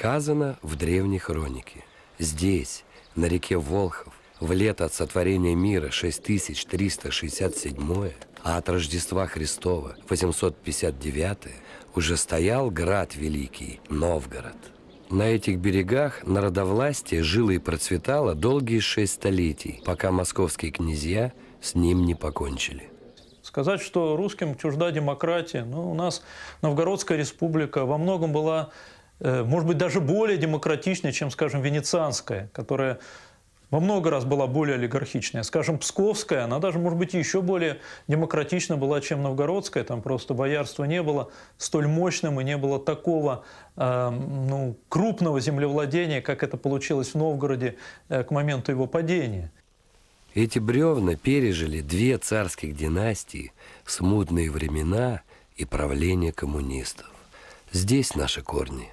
Сказано в древней хронике. Здесь, на реке Волхов, в лето от сотворения мира 6367, а от Рождества Христова 859, уже стоял град великий, Новгород. На этих берегах народовластие жило и процветало долгие шесть столетий, пока московские князья с ним не покончили. Сказать, что русским чужда демократия, ну, у нас Новгородская республика во многом была Э, может быть, даже более демократичной, чем, скажем, венецианская, которая во много раз была более олигархичная. Скажем, Псковская, она даже, может быть, еще более демократична была, чем Новгородская. Там просто боярство не было столь мощным и не было такого э, ну, крупного землевладения, как это получилось в Новгороде э, к моменту его падения. Эти бревна пережили две царских династии, смутные времена и правление коммунистов. Здесь наши корни.